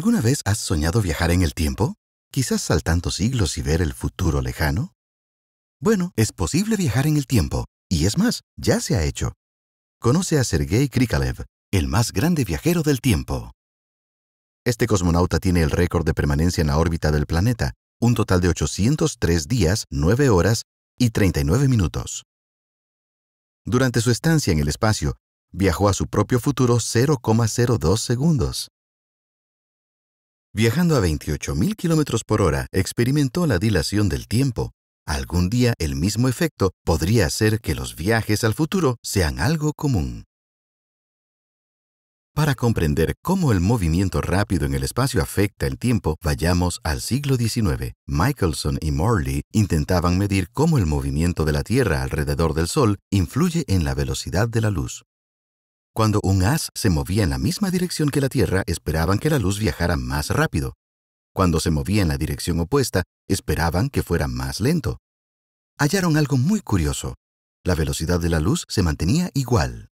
¿Alguna vez has soñado viajar en el tiempo? Quizás saltando siglos y ver el futuro lejano. Bueno, es posible viajar en el tiempo, y es más, ya se ha hecho. Conoce a Sergei Krikalev, el más grande viajero del tiempo. Este cosmonauta tiene el récord de permanencia en la órbita del planeta, un total de 803 días, 9 horas y 39 minutos. Durante su estancia en el espacio, viajó a su propio futuro 0,02 segundos. Viajando a 28.000 km por hora, experimentó la dilación del tiempo. Algún día el mismo efecto podría hacer que los viajes al futuro sean algo común. Para comprender cómo el movimiento rápido en el espacio afecta el tiempo, vayamos al siglo XIX. Michelson y Morley intentaban medir cómo el movimiento de la Tierra alrededor del Sol influye en la velocidad de la luz. Cuando un haz se movía en la misma dirección que la Tierra, esperaban que la luz viajara más rápido. Cuando se movía en la dirección opuesta, esperaban que fuera más lento. Hallaron algo muy curioso. La velocidad de la luz se mantenía igual.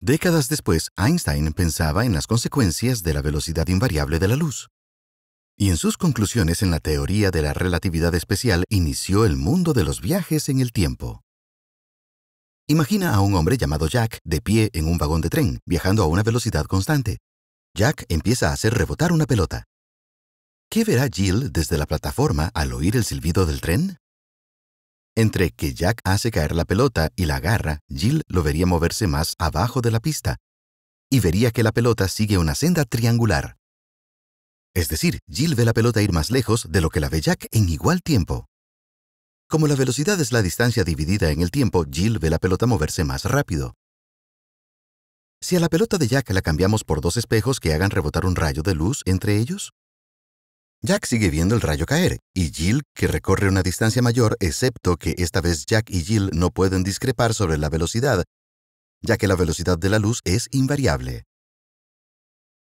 Décadas después, Einstein pensaba en las consecuencias de la velocidad invariable de la luz. Y en sus conclusiones en la teoría de la relatividad especial inició el mundo de los viajes en el tiempo. Imagina a un hombre llamado Jack de pie en un vagón de tren, viajando a una velocidad constante. Jack empieza a hacer rebotar una pelota. ¿Qué verá Jill desde la plataforma al oír el silbido del tren? Entre que Jack hace caer la pelota y la agarra, Jill lo vería moverse más abajo de la pista y vería que la pelota sigue una senda triangular. Es decir, Jill ve la pelota ir más lejos de lo que la ve Jack en igual tiempo. Como la velocidad es la distancia dividida en el tiempo, Jill ve la pelota moverse más rápido. Si a la pelota de Jack la cambiamos por dos espejos que hagan rebotar un rayo de luz entre ellos, Jack sigue viendo el rayo caer, y Jill, que recorre una distancia mayor, excepto que esta vez Jack y Jill no pueden discrepar sobre la velocidad, ya que la velocidad de la luz es invariable.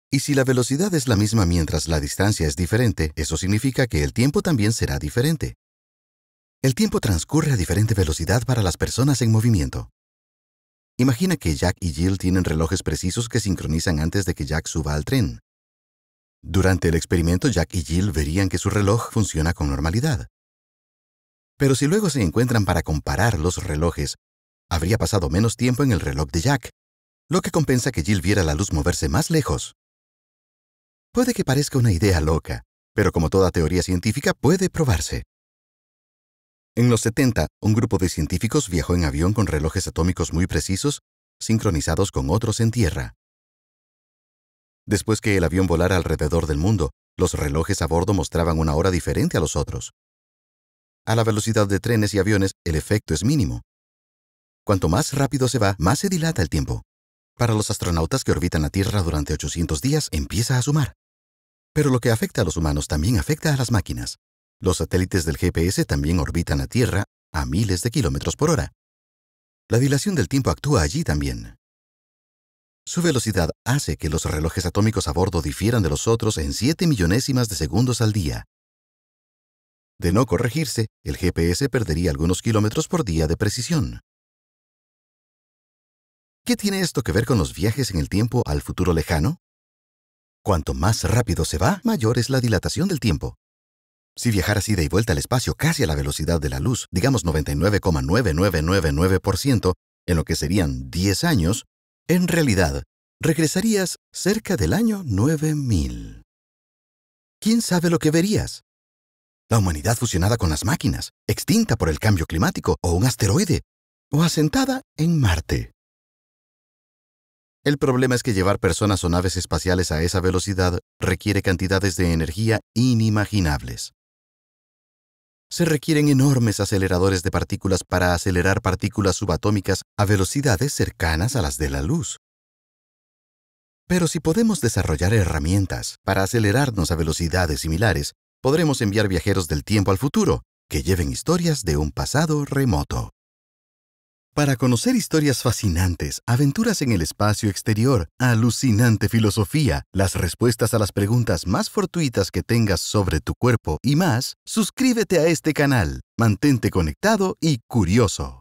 Y si la velocidad es la misma mientras la distancia es diferente, eso significa que el tiempo también será diferente. El tiempo transcurre a diferente velocidad para las personas en movimiento. Imagina que Jack y Jill tienen relojes precisos que sincronizan antes de que Jack suba al tren. Durante el experimento, Jack y Jill verían que su reloj funciona con normalidad. Pero si luego se encuentran para comparar los relojes, habría pasado menos tiempo en el reloj de Jack, lo que compensa que Jill viera la luz moverse más lejos. Puede que parezca una idea loca, pero como toda teoría científica puede probarse. En los 70, un grupo de científicos viajó en avión con relojes atómicos muy precisos, sincronizados con otros en tierra. Después que el avión volara alrededor del mundo, los relojes a bordo mostraban una hora diferente a los otros. A la velocidad de trenes y aviones, el efecto es mínimo. Cuanto más rápido se va, más se dilata el tiempo. Para los astronautas que orbitan la Tierra durante 800 días, empieza a sumar. Pero lo que afecta a los humanos también afecta a las máquinas. Los satélites del GPS también orbitan a Tierra a miles de kilómetros por hora. La dilación del tiempo actúa allí también. Su velocidad hace que los relojes atómicos a bordo difieran de los otros en 7 millonésimas de segundos al día. De no corregirse, el GPS perdería algunos kilómetros por día de precisión. ¿Qué tiene esto que ver con los viajes en el tiempo al futuro lejano? Cuanto más rápido se va, mayor es la dilatación del tiempo. Si viajaras ida y vuelta al espacio casi a la velocidad de la luz, digamos 99,9999%, en lo que serían 10 años, en realidad regresarías cerca del año 9000. ¿Quién sabe lo que verías? La humanidad fusionada con las máquinas, extinta por el cambio climático o un asteroide, o asentada en Marte. El problema es que llevar personas o naves espaciales a esa velocidad requiere cantidades de energía inimaginables se requieren enormes aceleradores de partículas para acelerar partículas subatómicas a velocidades cercanas a las de la luz. Pero si podemos desarrollar herramientas para acelerarnos a velocidades similares, podremos enviar viajeros del tiempo al futuro que lleven historias de un pasado remoto. Para conocer historias fascinantes, aventuras en el espacio exterior, alucinante filosofía, las respuestas a las preguntas más fortuitas que tengas sobre tu cuerpo y más, suscríbete a este canal. Mantente conectado y curioso.